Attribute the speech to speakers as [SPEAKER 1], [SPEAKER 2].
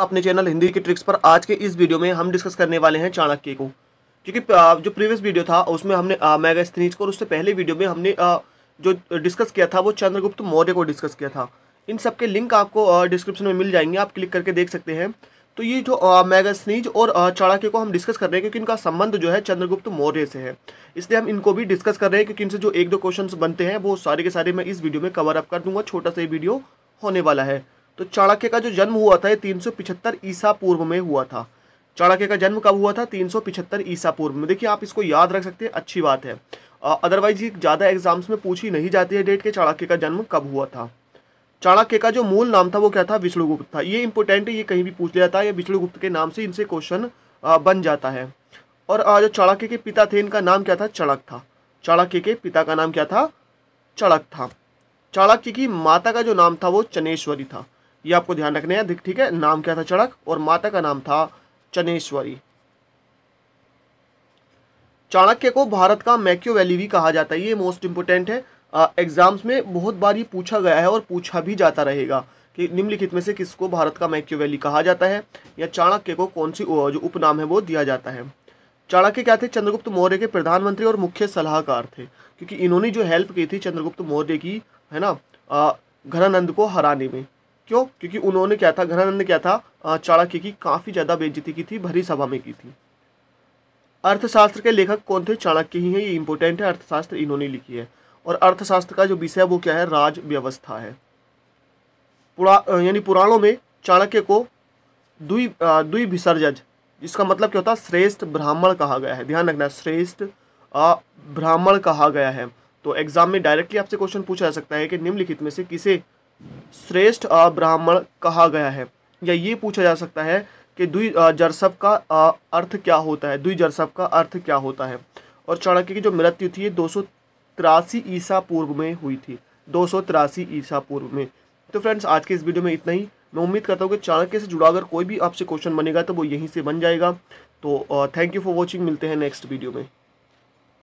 [SPEAKER 1] अपने चैनल हिंदी के ट्रिक्स पर आज के इस वीडियो में हम डिस्कस करने वाले हैं चाणक्य को क्योंकि जो प्रीवियस वीडियो था उसमें हमने मैगास्थनीज को और उससे पहले वीडियो में हमने जो डिस्कस किया था वो चंद्रगुप्त मौर्य को डिस्कस किया था इन सब के लिंक आपको डिस्क्रिप्शन में मिल जाएंगे आप क्लिक करके देख सकते हैं तो ये जो स्नीज और चाणक्य को हम डिस्कस कर रहे हैं क्योंकि इनका संबंध जो है चंद्रगुप्त मौर्य से है इसलिए हम इनको भी डिस्कस कर रहे हैं क्योंकि इनसे जो एक दो क्वेश्चन बनते हैं वो सारे के सारे मैं इस वीडियो में कवर अप कर दूंगा छोटा सा वीडियो होने वाला है तो चाणक्य का जो जन्म हुआ था ये तीन सौ पिछहत्तर ईसा पूर्व में हुआ था चाणक्य का जन्म कब हुआ था तीन सौ पिछहत्तर ईसा पूर्व में देखिए आप इसको याद रख सकते हैं अच्छी बात है अदरवाइज ये ज़्यादा एग्जाम्स में पूछी नहीं जाती है डेट के चाणक्य का जन्म कब हुआ था चाणक्य का जो मूल नाम था वो क्या था विष्णुगुप्त था ये इंपॉर्टेंट है ये कहीं भी पूछ लिया था या विष्णुगुप्त के नाम से इनसे क्वेश्चन बन जाता है और जो चाणक्य के पिता थे इनका नाम क्या था चणक था चाणक्य के पिता का नाम क्या था चाणक था चाणक्य की माता का जो नाम था वो चनेश्वरी था ये आपको ध्यान रखने हैं ठीक है नाम क्या था चड़क और माता का नाम था चनेश्वरी चाणक्य को भारत का मैक्यो वैली भी कहा जाता है ये मोस्ट इम्पोर्टेंट है एग्जाम्स में बहुत बार ये पूछा गया है और पूछा भी जाता रहेगा कि निम्नलिखित में से किसको भारत का मैक्यो वैली कहा जाता है या चाणक्य को कौन सी जो उपनाम है वो दिया जाता है चाणक्य क्या थे चंद्रगुप्त मौर्य के प्रधानमंत्री और मुख्य सलाहकार थे क्योंकि इन्होंने जो हेल्प की थी चंद्रगुप्त मौर्य की है ना घरानंद को हराने में क्यों क्योंकि उन्होंने क्या था घनानंद ने क्या था चाणक्य की काफ़ी ज़्यादा बेजती की थी भरी सभा में की थी अर्थशास्त्र के लेखक कौन थे चाणक्य ही है ये इंपोर्टेंट है अर्थशास्त्र इन्होंने लिखी है और अर्थशास्त्र का जो विषय है वो क्या है राज व्यवस्था है पुरा यानी पुराणों में चाणक्य को द्वि विसर्जज जिसका मतलब क्या होता है श्रेष्ठ ब्राह्मण कहा गया है ध्यान रखना श्रेष्ठ ब्राह्मण कहा गया है तो एग्जाम में डायरेक्टली आपसे क्वेश्चन पूछा जा सकता है कि निम्नलिखित में से किसे श्रेष्ठ ब्राह्मण कहा गया है या ये पूछा जा सकता है कि द्वि जरसव का अर्थ क्या होता है द्वि जरसव का अर्थ क्या होता है और चाणक्य की जो मृत्यु थी दो सौ तिरासी ईसा पूर्व में हुई थी दो सौ तिरासी ईसा पूर्व में तो फ्रेंड्स आज के इस वीडियो में इतना ही मैं उम्मीद करता हूँ कि चाणक्य से जुड़ा अगर कोई भी आपसे क्वेश्चन बनेगा तो वो यहीं से बन जाएगा तो थैंक यू फॉर वॉचिंग मिलते हैं नेक्स्ट वीडियो में